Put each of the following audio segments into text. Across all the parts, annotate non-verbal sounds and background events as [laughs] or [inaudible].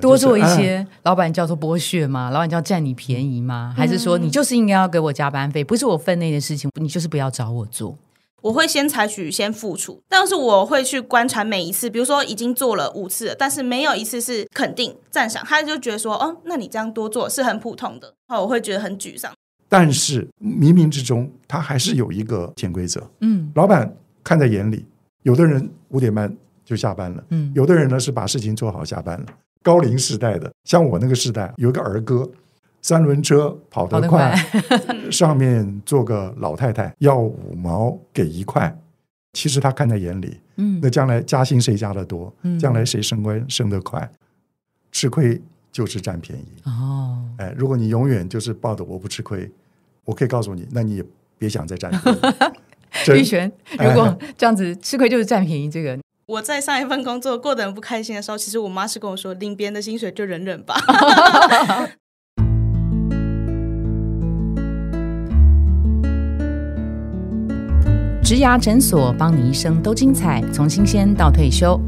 多做一些，老板叫做剥削吗？老板叫占你便宜吗？还是说你就是应该要给我加班费？不是我分内的事情，你就是不要找我做。我会先采取先付出，但是我会去观察每一次，比如说已经做了五次，但是没有一次是肯定赞赏，他就觉得说：“哦，那你这样多做是很普通的。”哦，我会觉得很沮丧。但是冥冥之中，他还是有一个潜规则。嗯，老板看在眼里，有的人五点半就下班了，嗯，有的人呢是把事情做好下班了。高龄时代的，像我那个时代，有一个儿歌，三轮车跑得快，[laughs] [laughs] 上面坐个老太太，要五毛给一块，其实他看在眼里。嗯，那将来加薪谁加的多？嗯，将来谁升官升得快？吃亏就是占便宜。哦，哎，如果你永远就是抱着我不吃亏，我可以告诉你，那你也别想再占便宜。[laughs] 玉璇，如果这样子吃亏就是占便宜，这个。我在上一份工作过得很不开心的时候，其实我妈是跟我说：“领别人的薪水就忍忍吧。”哈哈哈哈哈。植牙诊所，帮你一生都精彩，从新鲜到退休。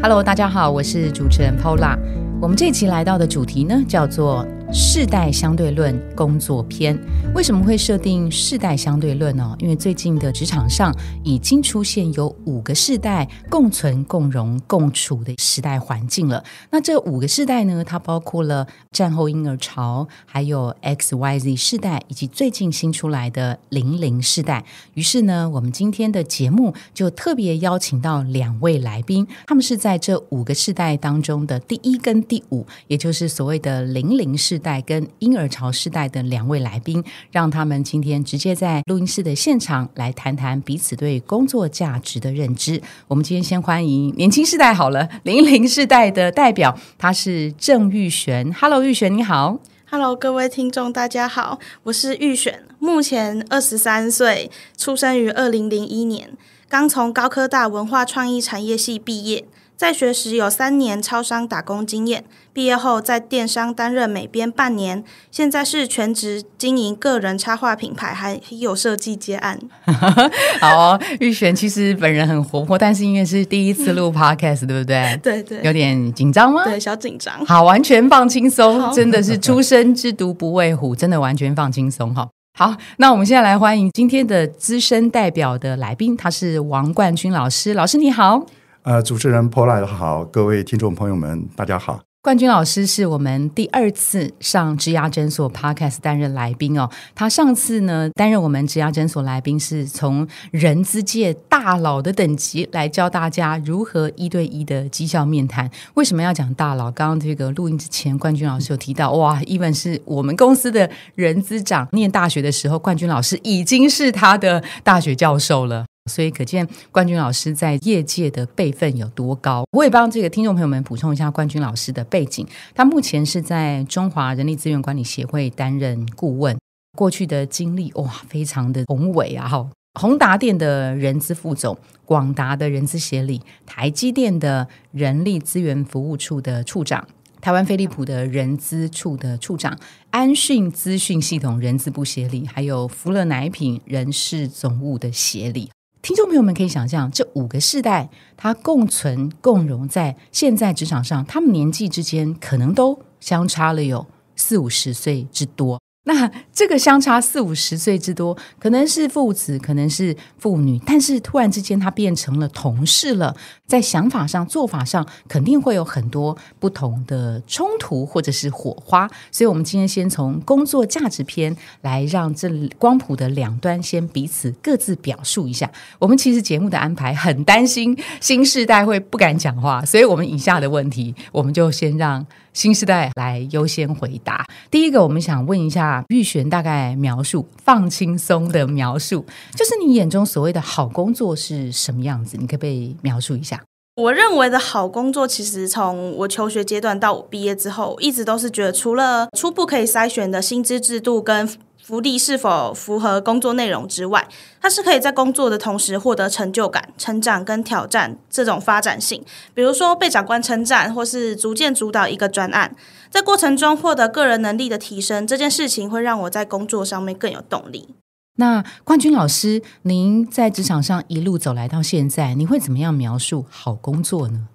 Hello，大家好，我是主持人 Pola。我们这期来到的主题呢，叫做。世代相对论工作篇为什么会设定世代相对论呢？因为最近的职场上已经出现有五个世代共存、共荣、共处的时代环境了。那这五个世代呢，它包括了战后婴儿潮，还有 XYZ 世代，以及最近新出来的零零世代。于是呢，我们今天的节目就特别邀请到两位来宾，他们是在这五个世代当中的第一跟第五，也就是所谓的零零世代跟婴儿潮世代的两位来宾，让他们今天直接在录音室的现场来谈谈彼此对工作价值的认知。我们今天先欢迎年轻世代好了，零零世代的代表，他是郑玉璇。Hello，玉璇你好。Hello，各位听众大家好，我是玉璇，目前二十三岁，出生于二零零一年，刚从高科大文化创意产业系毕业。在学时有三年超商打工经验，毕业后在电商担任美编半年，现在是全职经营个人插画品牌，还有设计接案。[laughs] 好，玉璇其实本人很活泼，但是因为是第一次录 [laughs] Podcast，对不对？对对，有点紧张吗？对，小紧张。好，完全放轻松，真的是初生之犊不畏虎，真的完全放轻松。好，好，那我们现在来欢迎今天的资深代表的来宾，他是王冠军老师，老师你好。呃，主持人 p a u l 好，各位听众朋友们，大家好。冠军老师是我们第二次上植牙诊所 Podcast 担任来宾哦。他上次呢担任我们植牙诊所来宾，是从人资界大佬的等级来教大家如何一对一的绩效面谈。为什么要讲大佬？刚刚这个录音之前，冠军老师有提到，哇，Even 是我们公司的人资长，念大学的时候，冠军老师已经是他的大学教授了。所以可见冠军老师在业界的辈分有多高。我也帮这个听众朋友们补充一下冠军老师的背景。他目前是在中华人力资源管理协会担任顾问。过去的经历哇，非常的宏伟啊！哈，宏达电的人资副总，广达的人资协理，台积电的人力资源服务处的处长，台湾飞利浦的人资处的处长，安讯资讯系统人资部协理，还有福乐奶品人事总务的协理。听众朋友们可以想象，这五个世代，它共存共融在现在职场上，他们年纪之间可能都相差了有四五十岁之多。那这个相差四五十岁之多，可能是父子，可能是父女，但是突然之间他变成了同事了，在想法上、做法上，肯定会有很多不同的冲突或者是火花。所以，我们今天先从工作价值篇来让这光谱的两端先彼此各自表述一下。我们其实节目的安排很担心新时代会不敢讲话，所以我们以下的问题，我们就先让。新时代来优先回答。第一个，我们想问一下玉璇，大概描述放轻松的描述，就是你眼中所谓的好工作是什么样子？你可不可以描述一下。我认为的好工作，其实从我求学阶段到我毕业之后，一直都是觉得除了初步可以筛选的薪资制度跟。福利是否符合工作内容之外，它是可以在工作的同时获得成就感、成长跟挑战这种发展性。比如说被长官称赞，或是逐渐主导一个专案，在过程中获得个人能力的提升，这件事情会让我在工作上面更有动力。那冠军老师，您在职场上一路走来到现在，你会怎么样描述好工作呢？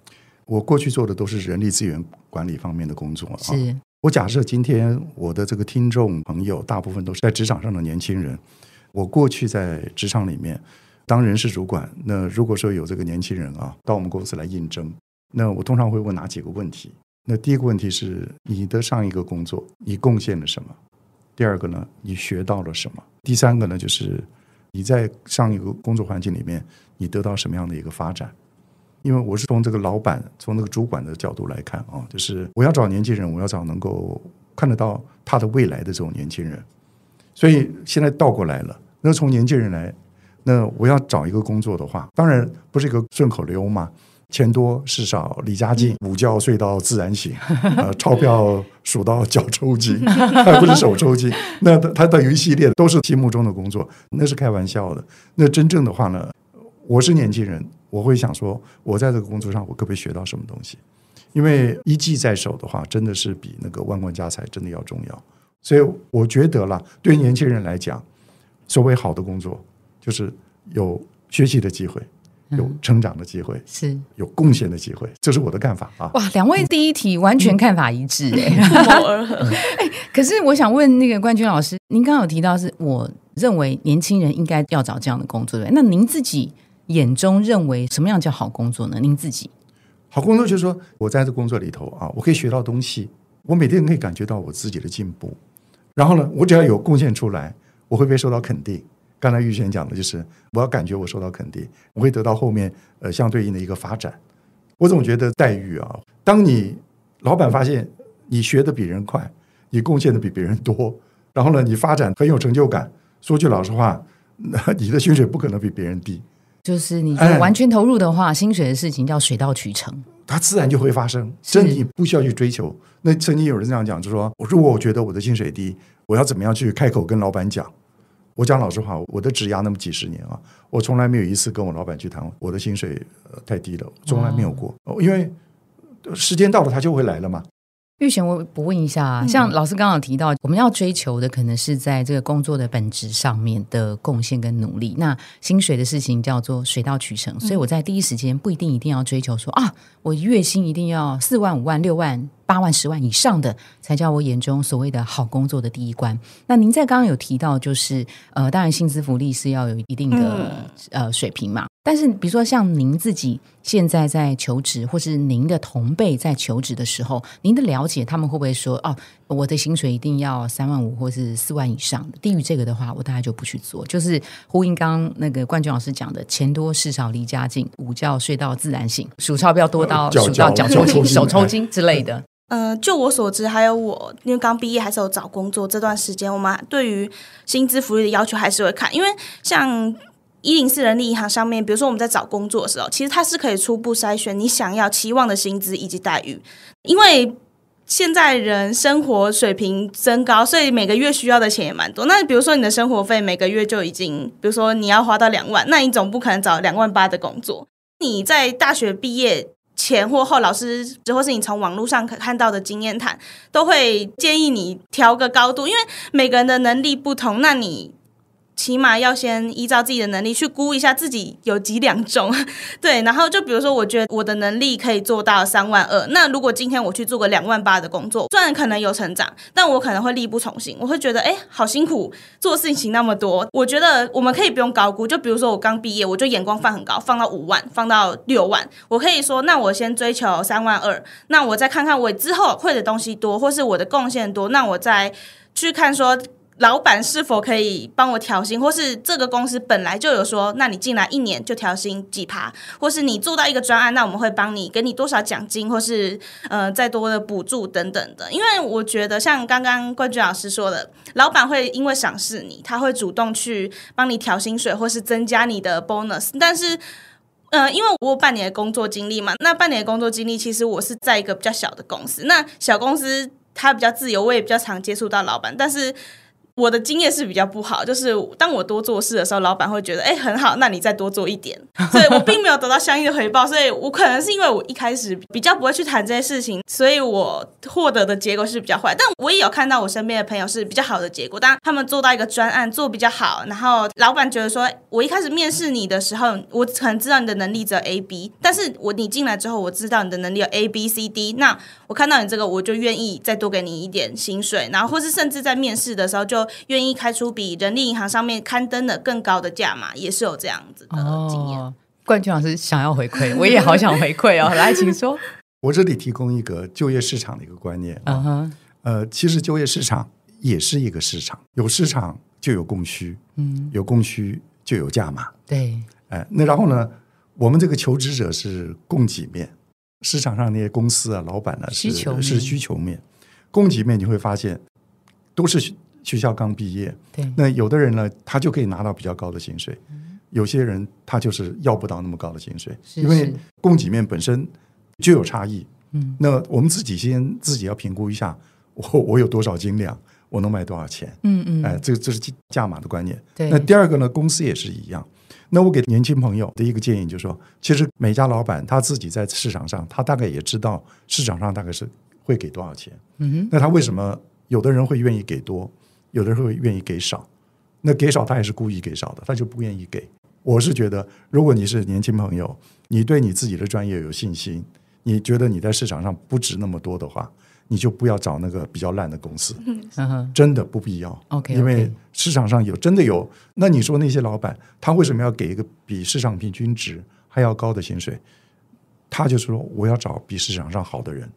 我过去做的都是人力资源管理方面的工作，是。我假设今天我的这个听众朋友大部分都是在职场上的年轻人。我过去在职场里面当人事主管，那如果说有这个年轻人啊到我们公司来应征，那我通常会问哪几个问题？那第一个问题是你的上一个工作你贡献了什么？第二个呢，你学到了什么？第三个呢，就是你在上一个工作环境里面你得到什么样的一个发展？因为我是从这个老板，从那个主管的角度来看啊，就是我要找年轻人，我要找能够看得到他的未来的这种年轻人。所以现在倒过来了，那从年轻人来，那我要找一个工作的话，当然不是一个顺口溜嘛，[laughs] 钱多事少离家近，午觉睡到自然醒，呃，钞票数到脚抽筋，[laughs] 还不是手抽筋，那他等于一系列的都是心目中的工作，那是开玩笑的。那真正的话呢，我是年轻人。我会想说，我在这个工作上，我可不可以学到什么东西？因为一技在手的话，真的是比那个万贯家财真的要重要。所以我觉得啦，对年轻人来讲，所谓好的工作，就是有学习的机会，有成长的机会，是有贡献的机会。这是我的看法啊。哇，两位第一题完全看法一致 [laughs] 哎。可是我想问那个冠军老师，您刚刚有提到是我认为年轻人应该要找这样的工作，对？那您自己？眼中认为什么样叫好工作呢？您自己好工作就是说我在这工作里头啊，我可以学到东西，我每天可以感觉到我自己的进步。然后呢，我只要有贡献出来，我会被受到肯定。刚才玉璇讲的就是，我要感觉我受到肯定，我会得到后面呃相对应的一个发展。我总觉得待遇啊，当你老板发现你学的比人快，你贡献的比别人多，然后呢，你发展很有成就感。说句老实话，你的薪水不可能比别人低。就是你完全投入的话，薪水的事情叫水到渠成，它自然就会发生，所以你不需要去追求。那曾经有人这样讲，就说：“我如果我觉得我的薪水低，我要怎么样去开口跟老板讲？我讲老实话，我的职涯那么几十年啊，我从来没有一次跟我老板去谈我的薪水太低了，从来没有过。因为时间到了，他就会来了嘛。”玉贤，我不问一下，像老师刚刚提到，我们要追求的可能是在这个工作的本质上面的贡献跟努力。那薪水的事情叫做水到渠成，所以我在第一时间不一定一定要追求说啊，我月薪一定要四万、五万、六万。八万、十万以上的才叫我眼中所谓的好工作的第一关。那您在刚刚有提到，就是呃，当然薪资福利是要有一定的呃水平嘛。但是比如说像您自己现在在求职，或是您的同辈在求职的时候，您的了解他们会不会说哦？我的薪水一定要三万五或是四万以上的，低于这个的话，我大概就不去做。就是呼应刚那个冠军老师讲的“钱多事少离家近，午觉睡到自然醒，数钞票多到数到脚抽筋、手抽筋之类的。[laughs] ”呃，就我所知，还有我因为刚毕业还是有找工作这段时间，我们对于薪资福利的要求还是会看，因为像一零四人力银行上面，比如说我们在找工作的时候，其实它是可以初步筛选你想要期望的薪资以及待遇，因为。现在人生活水平增高，所以每个月需要的钱也蛮多。那比如说你的生活费每个月就已经，比如说你要花到两万，那你总不可能找两万八的工作。你在大学毕业前或后，老师或是你从网络上看到的经验谈，都会建议你调个高度，因为每个人的能力不同，那你。起码要先依照自己的能力去估一下自己有几两重，[laughs] 对，然后就比如说，我觉得我的能力可以做到三万二，那如果今天我去做个两万八的工作，虽然可能有成长，但我可能会力不从心，我会觉得哎，好辛苦，做事情那么多。我觉得我们可以不用高估，就比如说我刚毕业，我就眼光放很高，放到五万，放到六万，我可以说，那我先追求三万二，那我再看看我之后会的东西多，或是我的贡献多，那我再去看说。老板是否可以帮我调薪，或是这个公司本来就有说，那你进来一年就调薪几趴，或是你做到一个专案，那我们会帮你给你多少奖金，或是呃再多的补助等等的。因为我觉得像刚刚冠军老师说的，老板会因为赏识你，他会主动去帮你调薪水，或是增加你的 bonus。但是，呃，因为我半年的工作经历嘛，那半年的工作经历其实我是在一个比较小的公司，那小公司它比较自由，我也比较常接触到老板，但是。我的经验是比较不好，就是当我多做事的时候，老板会觉得哎很好，那你再多做一点，[laughs] 所以我并没有得到相应的回报。所以我可能是因为我一开始比较不会去谈这些事情，所以我获得的结果是比较坏。但我也有看到我身边的朋友是比较好的结果，当他们做到一个专案做比较好，然后老板觉得说，我一开始面试你的时候，我可能知道你的能力只有 A B，但是我你进来之后，我知道你的能力有 A B C D，那。我看到你这个，我就愿意再多给你一点薪水，然后或是甚至在面试的时候就愿意开出比人力银行上面刊登的更高的价嘛，也是有这样子的经验。冠军老师想要回馈，我也好想回馈哦，来，请说。我这里提供一个就业市场的一个观念啊，呃，其实就业市场也是一个市场，有市场就有供需，嗯，有供需就有价嘛。对，哎，那然后呢，我们这个求职者是供给面。市场上那些公司啊，老板呢，是是需求面，供给面你会发现都是学校刚毕业。对，那有的人呢，他就可以拿到比较高的薪水；有些人他就是要不到那么高的薪水，因为供给面本身就有差异。嗯，那我们自己先自己要评估一下，我我有多少斤两，我能卖多少钱？嗯嗯，哎，这个这是价码的观念。对，那第二个呢，公司也是一样。那我给年轻朋友的一个建议就是说，其实每家老板他自己在市场上，他大概也知道市场上大概是会给多少钱。嗯哼。那他为什么有的人会愿意给多，有的人会愿意给少？那给少他也是故意给少的，他就不愿意给。我是觉得，如果你是年轻朋友，你对你自己的专业有信心，你觉得你在市场上不值那么多的话。你就不要找那个比较烂的公司，真的不必要。OK，因为市场上有真的有。那你说那些老板，他为什么要给一个比市场平均值还要高的薪水？他就是说，我要找比市场上好的人。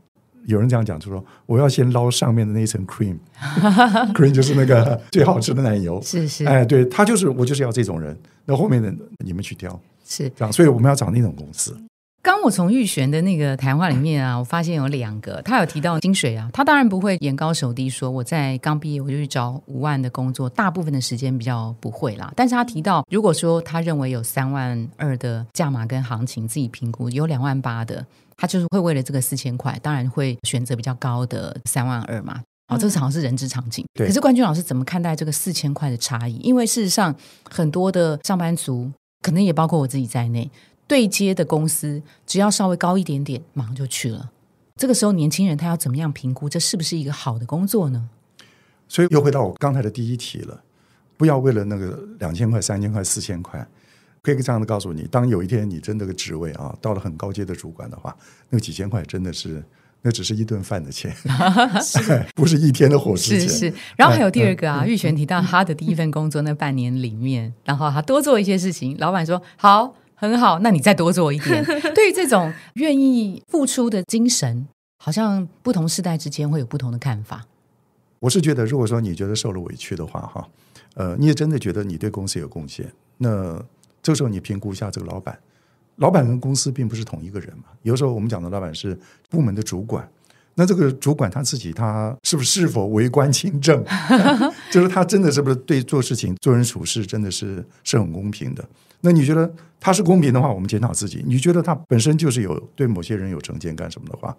有人这样讲，就是说，我要先捞上面的那一层 cream，cream [laughs] 就是那个 [laughs] 最好吃的奶油。是是。哎，对他就是我就是要这种人。那后面的你们去挑。是。这样，所以我们要找那种公司。刚我从玉璇的那个谈话里面啊，我发现有两个，他有提到薪水啊。他当然不会眼高手低说，我在刚毕业我就去找五万的工作，大部分的时间比较不会啦。但是他提到，如果说他认为有三万二的价码跟行情，自己评估有两万八的，他就是会为了这个四千块，当然会选择比较高的三万二嘛。哦，这好像是人之常情。可是冠军老师怎么看待这个四千块的差异？因为事实上，很多的上班族，可能也包括我自己在内。对接的公司只要稍微高一点点，马上就去了。这个时候，年轻人他要怎么样评估这是不是一个好的工作呢？所以又回到我刚才的第一题了。不要为了那个两千块、三千块、四千块，可以这样的告诉你：当有一天你真的个职位啊到了很高阶的主管的话，那个几千块真的是那只是一顿饭的钱，[laughs] [laughs] 不是一天的伙食钱。是是。然后还有第二个啊，玉璇提到他的第一份工作那半年里面，然后他多做一些事情，老板说好。很好，那你再多做一点。[laughs] 对于这种愿意付出的精神，好像不同时代之间会有不同的看法。我是觉得，如果说你觉得受了委屈的话，哈，呃，你也真的觉得你对公司有贡献，那这时候你评估一下这个老板，老板跟公司并不是同一个人嘛。有时候我们讲的老板是部门的主管，那这个主管他自己，他是不是是否为官清正？[laughs] 就是他真的是不是对做事情、做人处事，真的是是很公平的？那你觉得他是公平的话，我们检讨自己；你觉得他本身就是有对某些人有成见干什么的话，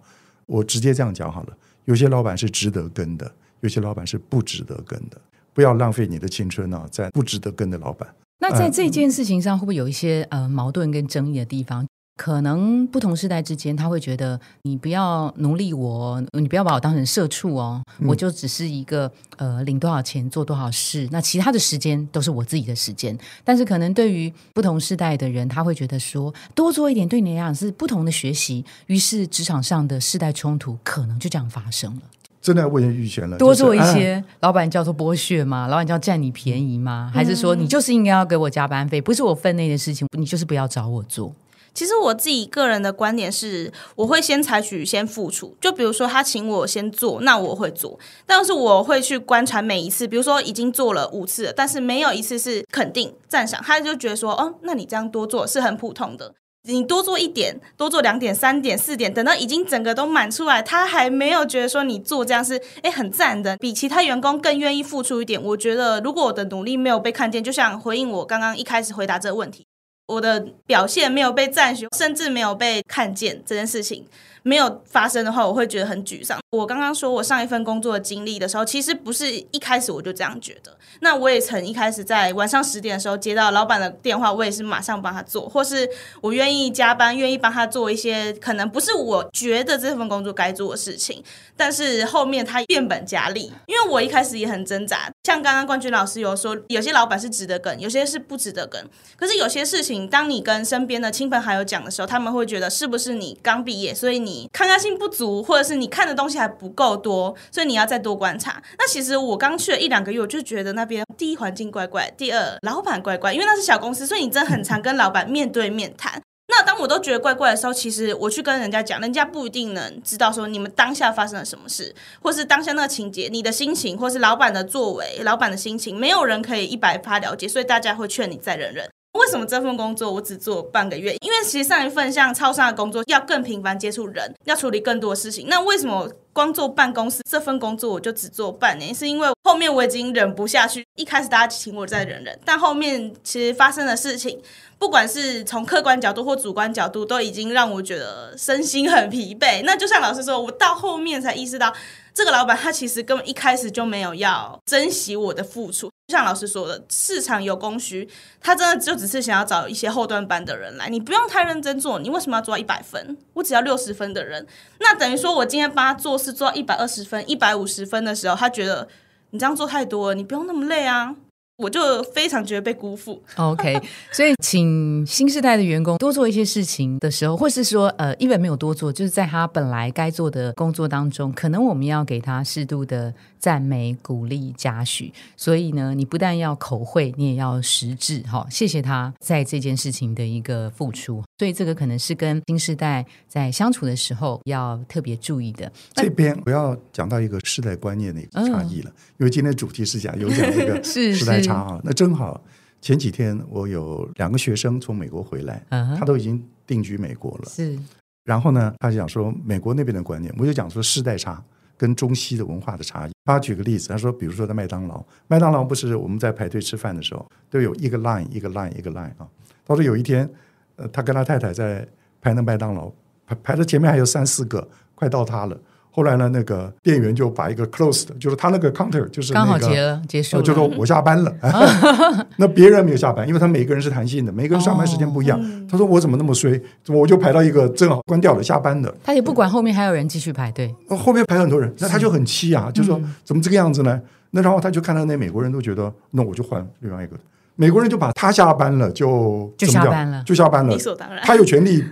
我直接这样讲好了。有些老板是值得跟的，有些老板是不值得跟的，不要浪费你的青春啊，在不值得跟的老板。那在这件事情上，会不会有一些呃矛盾跟争议的地方？可能不同时代之间，他会觉得你不要奴隶我，你不要把我当成社畜哦，我就只是一个呃，领多少钱做多少事，那其他的时间都是我自己的时间。但是可能对于不同时代的人，他会觉得说多做一点对你来讲是不同的学习。于是职场上的世代冲突可能就这样发生了。真的要预先预选了，多做一些，老板叫做剥削吗？老板叫占你便宜吗？还是说你就是应该要给我加班费？不是我分内的事情，你就是不要找我做。其实我自己个人的观点是，我会先采取先付出。就比如说，他请我先做，那我会做。但是我会去观察每一次，比如说已经做了五次，了，但是没有一次是肯定赞赏。他就觉得说，哦，那你这样多做是很普通的。你多做一点，多做两点、三点、四点，等到已经整个都满出来，他还没有觉得说你做这样是哎很赞的，比其他员工更愿意付出一点。我觉得，如果我的努力没有被看见，就像回应我刚刚一开始回答这个问题。我的表现没有被赞许，甚至没有被看见这件事情。没有发生的话，我会觉得很沮丧。我刚刚说我上一份工作的经历的时候，其实不是一开始我就这样觉得。那我也曾一开始在晚上十点的时候接到老板的电话，我也是马上帮他做，或是我愿意加班，愿意帮他做一些可能不是我觉得这份工作该做的事情。但是后面他变本加厉，因为我一开始也很挣扎。像刚刚冠军老师有说，有些老板是值得跟，有些是不值得跟。可是有些事情，当你跟身边的亲朋好友讲的时候，他们会觉得是不是你刚毕业，所以你。抗压性不足，或者是你看的东西还不够多，所以你要再多观察。那其实我刚去了一两个月，我就觉得那边第一环境怪怪，第二老板怪怪。因为那是小公司，所以你真的很常跟老板面对面谈。那当我都觉得怪怪的时候，其实我去跟人家讲，人家不一定能知道说你们当下发生了什么事，或是当下那个情节，你的心情，或是老板的作为，老板的心情，没有人可以一百发了解，所以大家会劝你再忍忍。为什么这份工作我只做半个月？因为其实上一份像超商的工作要更频繁接触人，要处理更多事情。那为什么光做办公室这份工作我就只做半年？是因为后面我已经忍不下去。一开始大家请我再忍忍，但后面其实发生的事情，不管是从客观角度或主观角度，都已经让我觉得身心很疲惫。那就像老师说，我到后面才意识到。这个老板他其实根本一开始就没有要珍惜我的付出，就像老师说的，市场有供需，他真的就只是想要找一些后端班的人来，你不用太认真做，你为什么要做到一百分？我只要六十分的人，那等于说我今天帮他做事做到一百二十分、一百五十分的时候，他觉得你这样做太多了，你不用那么累啊。我就非常觉得被辜负。OK，[laughs] 所以请新时代的员工多做一些事情的时候，或是说呃，因本没有多做，就是在他本来该做的工作当中，可能我们要给他适度的。赞美、鼓励、嘉许，所以呢，你不但要口惠，你也要实质。哈，谢谢他在这件事情的一个付出，所以这个可能是跟新时代在相处的时候要特别注意的。这边我要讲到一个世代观念的一个差异了，因为今天主题是讲有讲这个世 [laughs] 代差啊。那正好前几天我有两个学生从美国回来，他都已经定居美国了。是，然后呢，他就讲说美国那边的观念，我就讲说世代差。跟中西的文化的差异，他举个例子，他说，比如说在麦当劳，麦当劳不是我们在排队吃饭的时候都有一个 line 一个 line 一个 line 啊，他说有一天，呃，他跟他太太在排那麦当劳，排排的前面还有三四个，快到他了。后来呢，那个店员就把一个 closed，就是他那个 counter，就是刚好结了，结束，就说我下班了。[laughs] 那别人没有下班，因为他每个人是弹性的，每个人上班时间不一样。他说我怎么那么衰？怎么我就排到一个正好关掉了下班的？他也不管后面还有人继续排队。后面排很多人，那他就很气啊，就说怎么这个样子呢？那然后他就看到那美国人都觉得，那我就换另外一个。美国人就把他下班了，就下班了，就下班了，理所当然，他有权利。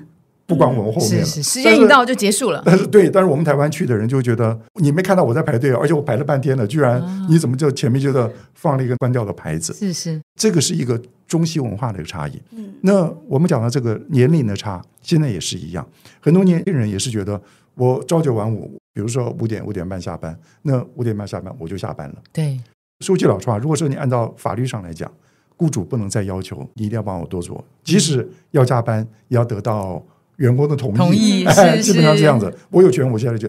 不管我们后面了。是是，时间一到就结束了。但是对，但是我们台湾去的人就觉得，你没看到我在排队，而且我排了半天了，居然你怎么就前面觉得放了一个关掉的牌子？是是，这个是一个中西文化的一个差异。嗯，那我们讲到这个年龄的差，现在也是一样，很多年轻人也是觉得，我朝九晚五，比如说五点五点半下班，那五点半下班我就下班了。对，说句老实话，如果说你按照法律上来讲，雇主不能再要求你一定要帮我多做，即使要加班也要得到。员工的同意，同意，基本上这样子。我有权，我现在就，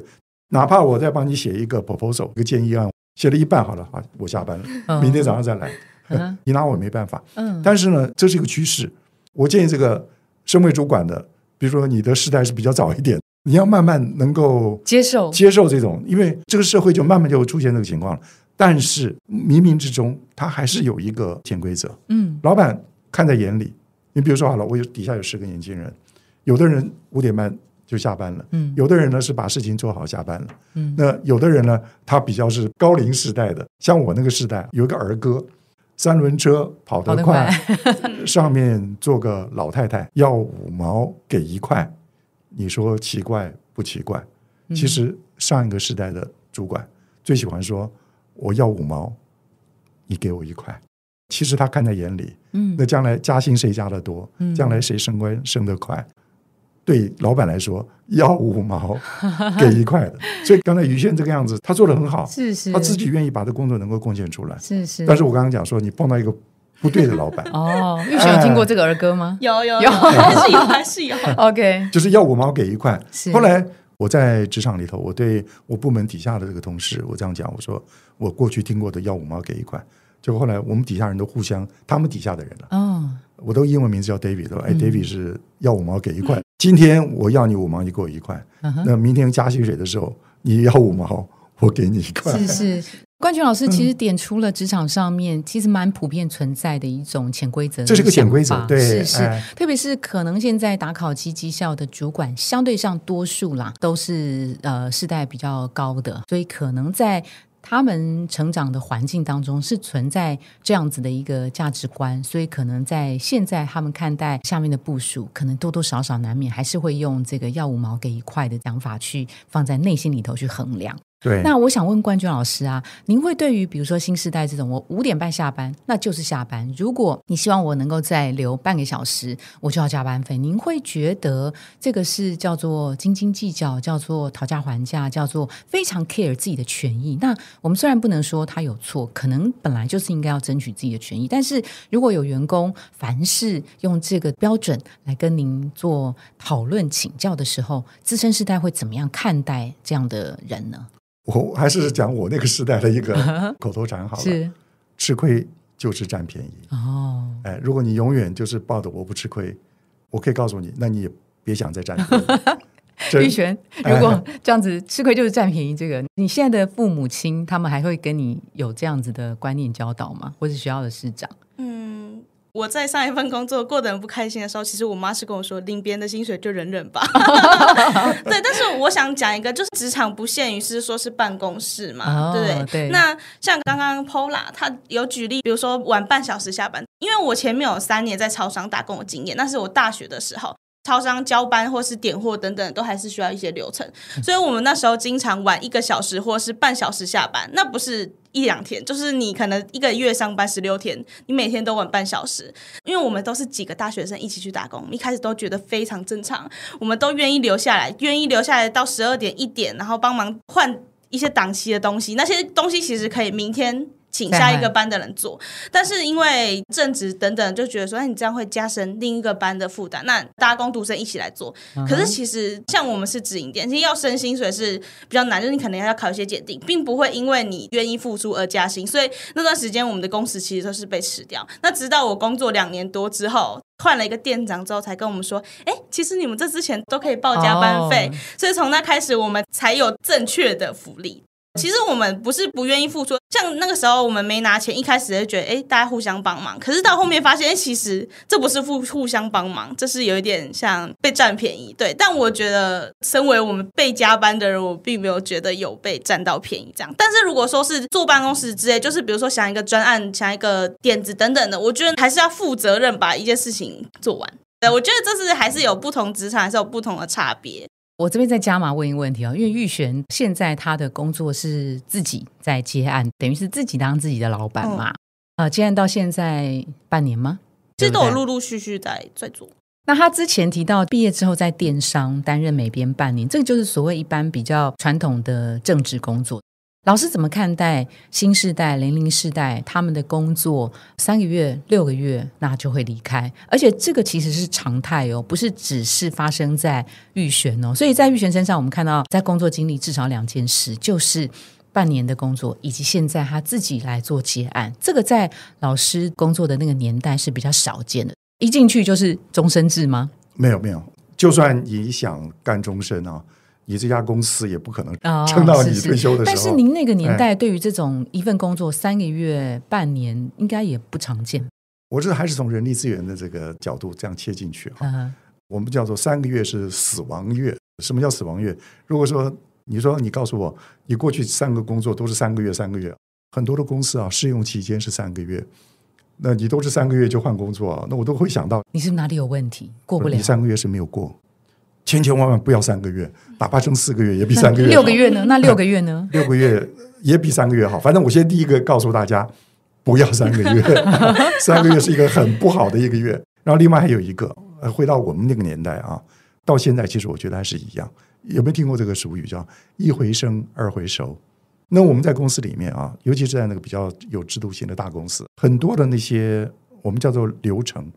哪怕我再帮你写一个 proposal，一个建议案，写了一半好了啊，我下班了，明天早上再来，你拿我没办法。嗯，但是呢，这是一个趋势。我建议这个身为主管的，比如说你的时代是比较早一点，你要慢慢能够接受接受这种，因为这个社会就慢慢就会出现这个情况了。但是冥冥之中，他还是有一个潜规则。嗯，老板看在眼里。你比如说好了，我有底下有十个年轻人。有的人五点半就下班了，嗯，有的人呢是把事情做好下班了，嗯，那有的人呢，他比较是高龄时代的，像我那个时代有一个儿歌，三轮车跑得快，[laughs] [laughs] 上面坐个老太太要五毛给一块，你说奇怪不奇怪？其实上一个时代的主管最喜欢说我要五毛，你给我一块，其实他看在眼里，嗯，那将来加薪谁加的多？嗯，将来谁升官升得快？对老板来说，要五毛给一块，所以刚才于谦这个样子，他做的很好，是是，他自己愿意把这工作能够贡献出来，是是。但是我刚刚讲说，你碰到一个不对的老板哦。玉璇有听过这个儿歌吗？有有有，还是有 [laughs] OK，就是要五毛给一块。后来我在职场里头，我对我部门底下的这个同事，我这样讲，我说我过去听过的要五毛给一块，就后来我们底下人都互相，他们底下的人了哦。我都英文名字叫 David，对吧？哎，David 是要五毛给一块。今天我要你五毛，你给我一块。那明天加薪水的时候，你要五毛，我给你一块。是是，冠群老师其实点出了职场上面其实蛮普遍存在的一种潜规则，这是个潜规则，对，是是。特别是可能现在打考绩绩效的主管，相对上多数啦，都是呃世代比较高的，所以可能在。他们成长的环境当中是存在这样子的一个价值观，所以可能在现在他们看待下面的部署，可能多多少少难免还是会用这个要五毛给一块的想法去放在内心里头去衡量。对，那我想问冠军老师啊，您会对于比如说新时代这种，我五点半下班那就是下班。如果你希望我能够再留半个小时，我就要加班费。您会觉得这个是叫做斤斤计较，叫做讨价还价，叫做非常 care 自己的权益？那我们虽然不能说他有错，可能本来就是应该要争取自己的权益。但是如果有员工凡是用这个标准来跟您做讨论请教的时候，资深世代会怎么样看待这样的人呢？我还是讲我那个时代的一个 [laughs] 口头禅好了，吃亏就是占便宜。哦，哎，如果你永远就是抱着我不吃亏，我可以告诉你，那你也别想再占便宜。[laughs] 周玉璇，如果这样子吃亏就是占便宜，这个你现在的父母亲他们还会跟你有这样子的观念教导吗？或是学校的师长？我在上一份工作过得很不开心的时候，其实我妈是跟我说：“领别人的薪水就忍忍吧。[laughs] ”对，但是我想讲一个，就是职场不限于是说是办公室嘛，对不对？那像刚刚 p o l a 他有举例，比如说晚半小时下班，因为我前面有三年在超商打工的经验，那是我大学的时候。超商交班或是点货等等，都还是需要一些流程，所以我们那时候经常晚一个小时或是半小时下班，那不是一两天，就是你可能一个月上班十六天，你每天都晚半小时，因为我们都是几个大学生一起去打工，一开始都觉得非常正常，我们都愿意留下来，愿意留下来到十二点一点，然后帮忙换一些档期的东西，那些东西其实可以明天。请下一个班的人做，但是因为正值等等，就觉得说，哎，你这样会加深另一个班的负担。那打工独生一起来做，可是其实像我们是直营店，其实要升薪水是比较难，就是你可能要考一些检定，并不会因为你愿意付出而加薪。所以那段时间我们的工时其实都是被吃掉。那直到我工作两年多之后，换了一个店长之后，才跟我们说，哎，其实你们这之前都可以报加班费。所以从那开始，我们才有正确的福利。其实我们不是不愿意付出，像那个时候我们没拿钱，一开始就觉得哎，大家互相帮忙。可是到后面发现，哎，其实这不是互互相帮忙，这是有一点像被占便宜。对，但我觉得身为我们被加班的人，我并没有觉得有被占到便宜这样。但是如果说是坐办公室之类，就是比如说想一个专案、想一个点子等等的，我觉得还是要负责任把一件事情做完。对，我觉得这是还是有不同职场，还是有不同的差别。我这边再加码问一个问题啊，因为玉璇现在他的工作是自己在接案，等于是自己当自己的老板嘛？啊，接案到现在半年吗？这都有陆陆续续在在做。那他之前提到毕业之后在电商担任美编半年，这个就是所谓一般比较传统的正职工作。老师怎么看待新时代、零零世代他们的工作？三个月、六个月那就会离开，而且这个其实是常态哦，不是只是发生在玉璇哦。所以在玉璇身上，我们看到在工作经历至少两件事：，就是半年的工作，以及现在他自己来做结案。这个在老师工作的那个年代是比较少见的。一进去就是终身制吗？没有，没有，就算你想干终身啊。你这家公司也不可能撑到你退休的时候。但是您那个年代，对于这种一份工作三个月、半年，应该也不常见。我这还是从人力资源的这个角度这样切进去啊。我们叫做三个月是死亡月。什么叫死亡月？如果说你说你告诉我，你过去三个工作都是三个月，三个月，很多的公司啊，试用期间是三个月，那你都是三个月就换工作，那我都会想到你是是哪里有问题，过不了？三个月是没有过。千千万万不要三个月，哪怕剩四个月也比三个月六个月呢？那六个月呢？[laughs] 六个月也比三个月好。反正我先第一个告诉大家，不要三个月，[laughs] 三个月是一个很不好的一个月。然后另外还有一个，回到我们那个年代啊，到现在其实我觉得还是一样。有没有听过这个俗语叫“一回生，二回熟”？那我们在公司里面啊，尤其是在那个比较有制度性的大公司，很多的那些我们叫做流程。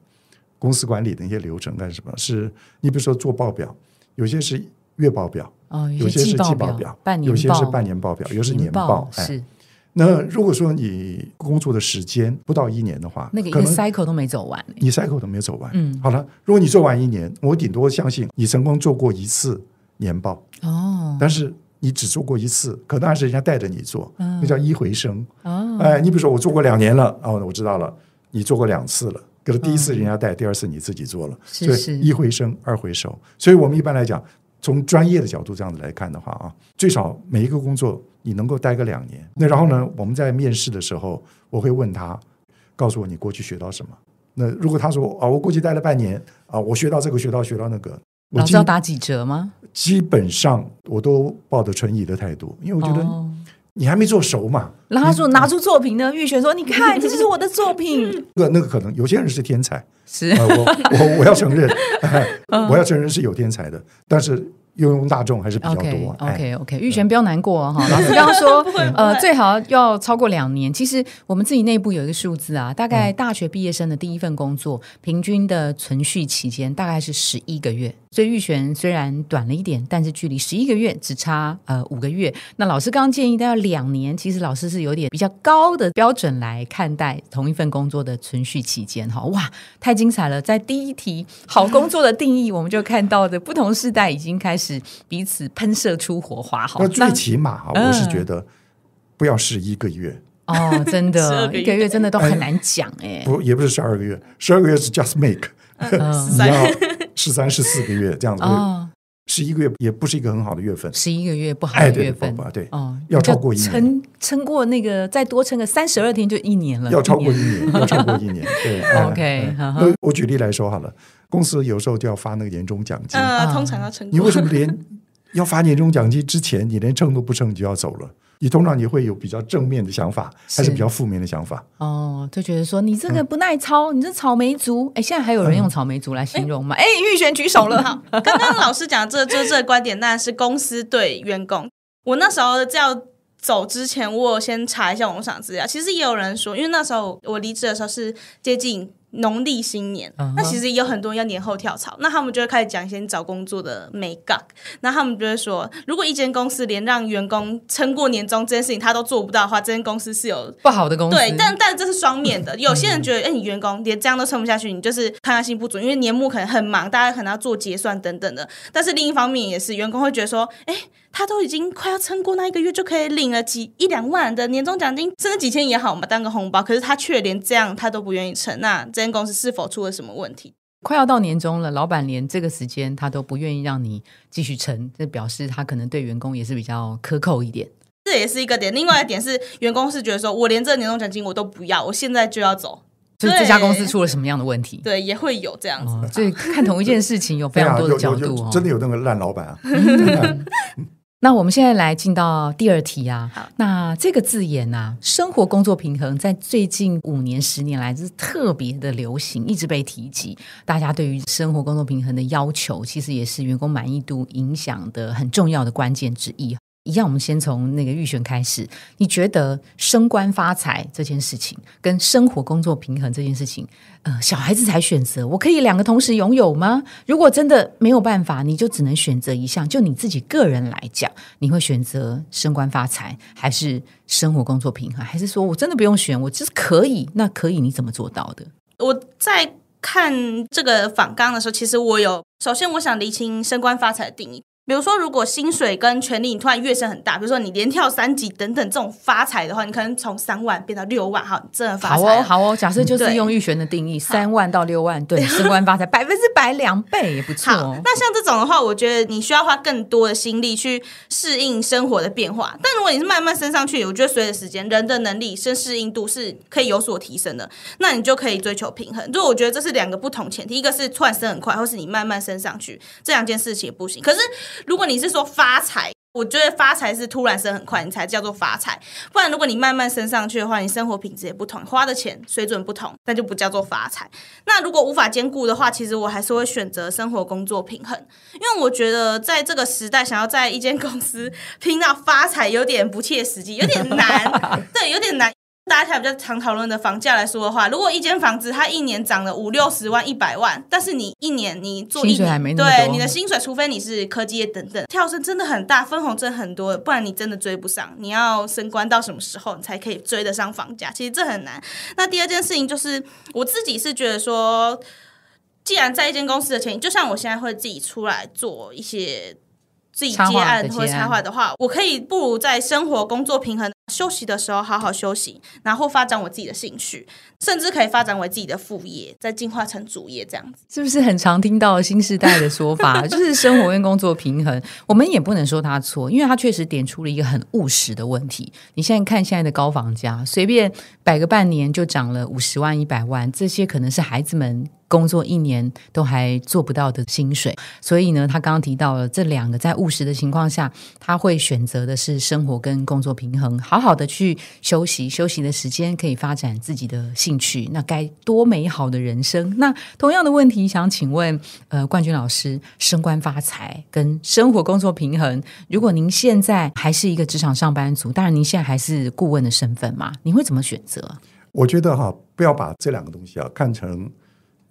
公司管理的一些流程干什么？是你比如说做报表，有些是月报表，有些是季报表，有些是半年报表，有些年报是。那如果说你工作的时间不到一年的话，那个一个 cycle 都没走完，你 cycle 都没走完。嗯，好了，如果你做完一年，我顶多相信你成功做过一次年报。哦，但是你只做过一次，可能还是人家带着你做，那叫一回生。哦，哎，你比如说我做过两年了，哦，我知道了，你做过两次了。给是第一次人家带，第二次你自己做了，所以一回生二回熟。所以我们一般来讲，从专业的角度这样子来看的话啊，最少每一个工作你能够待个两年。那然后呢，我们在面试的时候，我会问他，告诉我你过去学到什么。那如果他说啊，我过去待了半年啊，我学到这个，学到学到那个，你知道打几折吗？基本上我都抱着存疑的态度，因为我觉得。你还没做熟嘛？然后他说拿出作品呢。玉璇说：“你看，[laughs] 这就是我的作品。[laughs] ”那那个可能有些人是天才，是，我我我要承认，[laughs] 我要承认是有天才的，但是用用大众还是比较多。OK OK，玉璇不要难过哈。老师刚刚说，呃，最好要超过两年。其实我们自己内部有一个数字啊，大概大学毕业生的第一份工作平均的存续期间大概是十一个月。所以玉璇虽然短了一点，但是距离十一个月只差呃五个月。那老师刚刚建议要两年，其实老师是有点比较高的标准来看待同一份工作的存续期间哈。哇，太精彩了！在第一题好工作的定义，我们就看到的不同世代已经开始彼此喷射出火花。好，那最起码哈，我是觉得不要十一个月哦，真的，[laughs] 一个月真的都很难讲哎。不，也不是十二个月，十二个月是 just make，[laughs] [laughs] 你要。十三、十四个月这样子，十一个月也不是一个很好的月份。十一个月不好的月份，对，哦，要超过一年，撑撑过那个再多撑个三十二天就一年了。要超过一年，要超过一年。[laughs] 对，OK。我举例来说好了，公司有时候就要发那个年终奖金，啊，通常要撑。你为什么连要发年终奖金之前，你连撑都不撑，你就要走了？你通常也会有比较正面的想法，还是比较负面的想法？哦，就觉得说你这个不耐操，你这草莓族。哎，现在还有人用草莓族来形容吗？哎，玉璇举手了哈。刚刚老师讲这这这个观点，当然是公司对员工。我那时候要走之前，我先查一下网上资料。其实也有人说，因为那时候我离职的时候是接近。农历新年，那其实也有很多人要年后跳槽，那他们就会开始讲一些找工作的美感。那他们就会说，如果一间公司连让员工撑过年中这件事情他都做不到的话，这间公司是有不好的公司。对，但但这是双面的。[laughs] 有些人觉得，哎，员工连这样都撑不下去，你就是抗压性不足，因为年末可能很忙，大家可能要做结算等等的。但是另一方面也是，员工会觉得说，哎。他都已经快要撑过那一个月，就可以领了几一两万的年终奖金，甚至几千也好嘛，当个红包。可是他却连这样他都不愿意撑，那这间公司是否出了什么问题？快要到年终了，老板连这个时间他都不愿意让你继续撑，这表示他可能对员工也是比较苛扣一点。这也是一个点。另外一点是，员工是觉得说，我连这年终奖金我都不要，我现在就要走。就这家公司出了什么样的问题？对，[laughs] 也会有这样子。所以看同一件事情有非常多的角度 [laughs] 啊，真的有那个烂老板啊。[laughs] 那我们现在来进到第二题啊。那这个字眼啊，生活工作平衡，在最近五年、十年来是特别的流行，一直被提及。大家对于生活工作平衡的要求，其实也是员工满意度影响的很重要的关键之一。一样，我们先从那个预选开始。你觉得升官发财这件事情跟生活工作平衡这件事情，呃，小孩子才选择，我可以两个同时拥有吗？如果真的没有办法，你就只能选择一项。就你自己个人来讲，你会选择升官发财，还是生活工作平衡，还是说我真的不用选，我就是可以？那可以你怎么做到的？我在看这个访纲的时候，其实我有首先我想厘清升官发财的定义。比如说，如果薪水跟权力突然跃升很大，比如说你连跳三级等等，这种发财的话，你可能从三万变到六万，哈，真的发财。好哦，好哦。假设就是用玉璇的定义，三万到六万，对，升 [laughs] 官发财，百分之百两倍也不错。那像这种的话，我觉得你需要花更多的心力去适应生活的变化。但如果你是慢慢升上去，我觉得随着时间，人的能力升适应度是可以有所提升的，那你就可以追求平衡。如果我觉得这是两个不同前提，一个是突然升很快，或是你慢慢升上去，这两件事情不行。可是如果你是说发财，我觉得发财是突然升很快，你才叫做发财。不然，如果你慢慢升上去的话，你生活品质也不同，花的钱水准不同，那就不叫做发财。[laughs] 那如果无法兼顾的话，其实我还是会选择生活工作平衡，因为我觉得在这个时代，想要在一间公司拼到发财有点不切实际，有点难，[laughs] 对，有点难。大家比较常讨论的房价来说的话，如果一间房子它一年涨了五六十万、一百万，但是你一年你做薪水还没对你的薪水，除非你是科技业等等跳升真的很大，分红真的很多，不然你真的追不上。你要升官到什么时候你才可以追得上房价？其实这很难。那第二件事情就是，我自己是觉得说，既然在一间公司的钱，就像我现在会自己出来做一些。自己接案或插画的话，我可以不如在生活、工作平衡、休息的时候好好休息，然后发展我自己的兴趣，甚至可以发展我自己的副业，再进化成主业这样子。是不是很常听到新时代的说法？[laughs] 就是生活跟工作平衡，我们也不能说他错，因为他确实点出了一个很务实的问题。你现在看现在的高房价，随便摆个半年就涨了五十万、一百万，这些可能是孩子们。工作一年都还做不到的薪水，所以呢，他刚刚提到了这两个在务实的情况下，他会选择的是生活跟工作平衡，好好的去休息，休息的时间可以发展自己的兴趣，那该多美好的人生！那同样的问题，想请问，[laughs] 呃，冠军老师，升官发财跟生活工作平衡，如果您现在还是一个职场上班族，当然您现在还是顾问的身份嘛，你会怎么选择？我觉得哈，不要把这两个东西啊看成。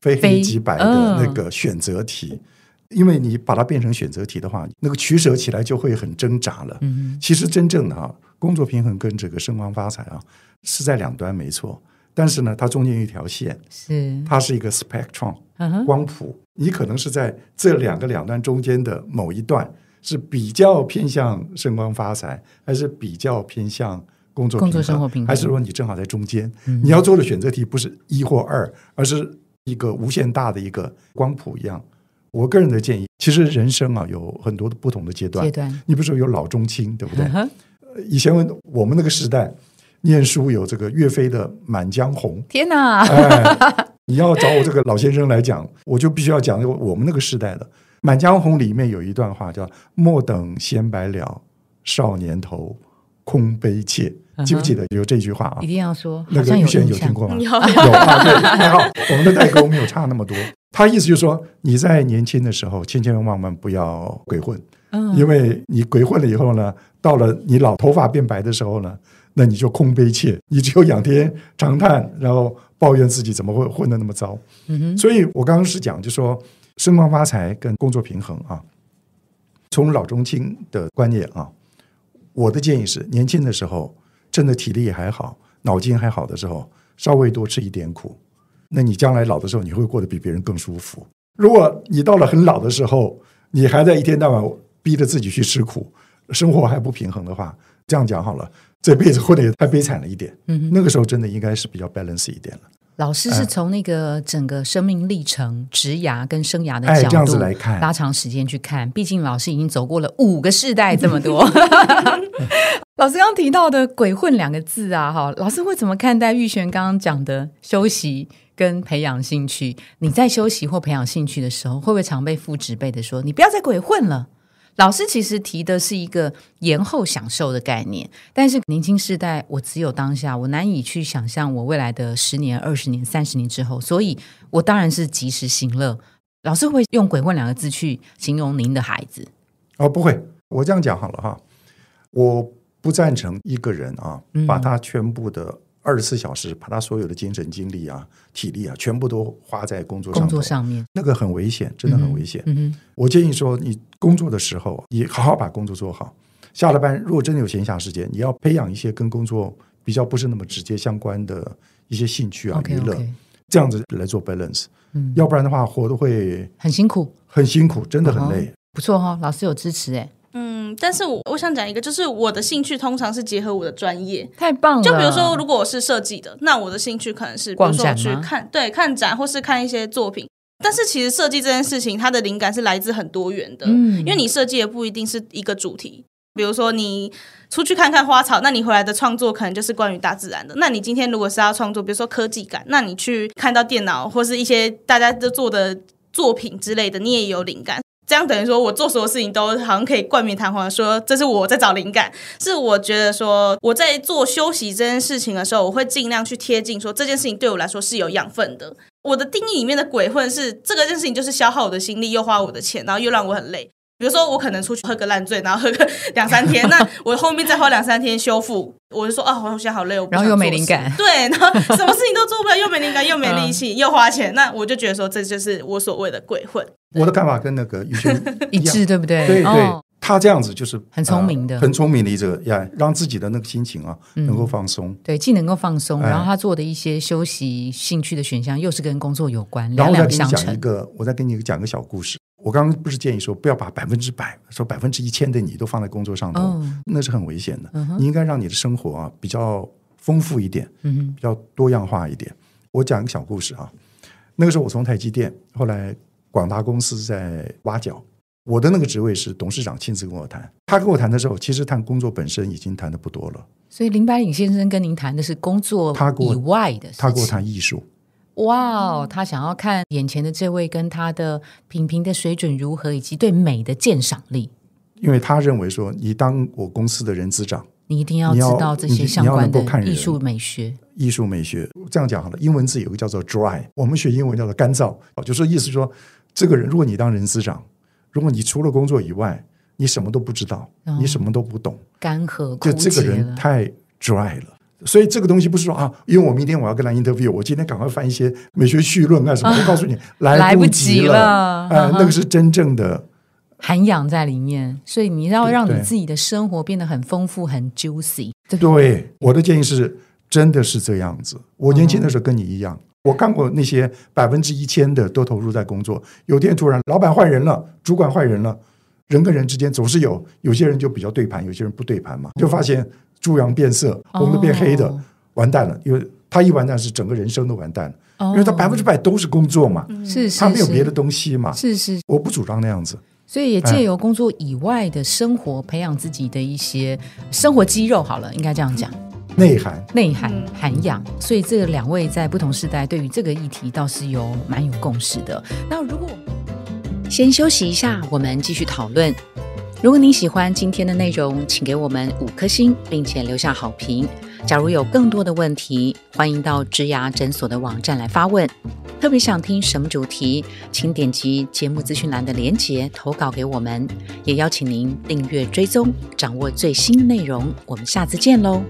非黑即白的那个选择题，因为你把它变成选择题的话，那个取舍起来就会很挣扎了。嗯，其实真正的哈，工作平衡跟这个升官发财啊，是在两端没错，但是呢，它中间一条线是它是一个 spectrum 光谱，你可能是在这两个两端中间的某一段是比较偏向升官发财，还是比较偏向工作工作生活平衡，还是说你正好在中间？你要做的选择题不是一或二，而是。一个无限大的一个光谱一样，我个人的建议，其实人生啊有很多的不同的阶段。你不说有老中青，对不对？以前我们那个时代念书有这个岳飞的《满江红》。[laughs] 天哪！你要找我这个老先生来讲，我就必须要讲我们那个时代的《满江红》里面有一段话叫“莫等闲，白了少年头，空悲切”。记不记得有这句话啊？一定要说那个玉轩有听过吗？有啊，还好我们的代沟没有差那么多。他意思就是说，你在年轻的时候，千千万万不要鬼混，嗯，因为你鬼混了以后呢，到了你老头发变白的时候呢，那你就空悲切，你只有仰天长叹，然后抱怨自己怎么会混的那么糟。嗯哼，所以我刚刚是讲，就说生官发财跟工作平衡啊，从老中青的观念啊，我的建议是年轻的时候。真的体力也还好，脑筋还好的时候，稍微多吃一点苦，那你将来老的时候，你会过得比别人更舒服。如果你到了很老的时候，你还在一天到晚逼着自己去吃苦，生活还不平衡的话，这样讲好了，这辈子过得也太悲惨了一点。嗯，那个时候真的应该是比较 balance 一点了。老师是从那个整个生命历程、职涯跟生涯的角度来看，拉长时间去看。毕竟老师已经走过了五个世代，这么多。[laughs] 老师刚刚提到的“鬼混”两个字啊，哈，老师会怎么看待玉璇刚刚讲的休息跟培养兴趣？你在休息或培养兴趣的时候，会不会常被父职辈的说：“你不要再鬼混了？”老师其实提的是一个延后享受的概念，但是年轻时代我只有当下，我难以去想象我未来的十年、二十年、三十年之后，所以我当然是及时行乐。老师会用“鬼混”两个字去形容您的孩子？哦，不会，我这样讲好了哈，我不赞成一个人啊，把他全部的。二十四小时把他所有的精神精力啊、体力啊，全部都花在工作上。工作上面那个很危险，真的很危险。嗯嗯我建议说，你工作的时候，你好好把工作做好。下了班，如果真的有闲暇时间，你要培养一些跟工作比较不是那么直接相关的一些兴趣啊、娱乐，这样子来做 balance。嗯，要不然的话，活的会很辛苦，很辛苦，真的很累。不错哈，老师有支持哎。嗯，但是我我想讲一个，就是我的兴趣通常是结合我的专业。太棒了！就比如说，如果我是设计的，那我的兴趣可能是比如说去看对看展，或是看一些作品。但是其实设计这件事情，它的灵感是来自很多元的，嗯，因为你设计的不一定是一个主题。比如说你出去看看花草，那你回来的创作可能就是关于大自然的。那你今天如果是要创作，比如说科技感，那你去看到电脑或是一些大家都做的作品之类的，你也有灵感。这样等于说，我做什么事情都好像可以冠冕堂皇说，这是我在找灵感。是我觉得说，我在做休息这件事情的时候，我会尽量去贴近说，这件事情对我来说是有养分的。我的定义里面的鬼混是，这个件事情就是消耗我的心力，又花我的钱，然后又让我很累。比如说，我可能出去喝个烂醉，然后喝个两三天，[laughs] 那我后面再花两三天修复，我就说啊，我现在好累，然后又没灵感，对，然后 [laughs] 什么事情都做不了，又没灵感，又没力气，又花钱，那我就觉得说，这就是我所谓的鬼混。我的看法跟那个有生 [laughs] 一致，对不对？对对，他这样子就是很聪明的，很聪明的一个呀，让自己的那个心情啊能够放松，对，既能够放松，然后他做的一些休息、兴趣的选项，又是跟工作有关，两两相成。一个，我再跟你讲个小故事。我刚刚不是建议说，不要把百分之百，说百分之一千的你都放在工作上头，那是很危险的。你应该让你的生活啊比较丰富一点，比较多样化一点。我讲一个小故事啊，那个时候我从台积电，后来广达公司在挖角，我的那个职位是董事长亲自跟我谈，他跟我谈的时候，其实谈工作本身已经谈的不多了。所以林白领先生跟您谈的是工作以外的，他跟我谈艺术。哇哦，他想要看眼前的这位跟他的品评的水准如何，以及对美的鉴赏力。因为他认为说，你当我公司的人资长，你一定要知道这些相关的艺术美学。艺术美学这样讲好了，英文字有个叫做 dry，我们学英文叫做干燥，就是意思说，这个人如果你当人资长，如果你除了工作以外，你什么都不知道，你什么都不懂，干涸就这个人太 dry 了。所以这个东西不是说啊，因为我明天我要跟他 interview，我今天赶快翻一些美学序论干什么？我告诉你，来来不及了啊！那个是真正的涵养在里面，所以你要让你自己的生活变得很丰富、很 juicy。对，我的建议是，真的是这样子。我年轻的时候跟你一样，我干过那些百分之一千的，都投入在工作。有天突然，老板换人了，主管换人了，人跟人之间总是有有些人就比较对盘，有些人不对盘嘛，就发现。猪羊变色，红的变黑的，完蛋了。因为他一完蛋是整个人生都完蛋了，因为他百分之百都是工作嘛，是，他没有别的东西嘛，是是。我不主张那样子，所以也借由工作以外的生活，培养自己的一些生活肌肉。好了，应该这样讲，内涵、内涵、涵养。所以这两位在不同时代，对于这个议题倒是有蛮有共识的。那如果先休息一下，我们继续讨论。如果您喜欢今天的内容，请给我们五颗星，并且留下好评。假如有更多的问题，欢迎到植牙诊所的网站来发问。特别想听什么主题，请点击节目资讯栏的链接投稿给我们。也邀请您订阅追踪，掌握最新内容。我们下次见喽。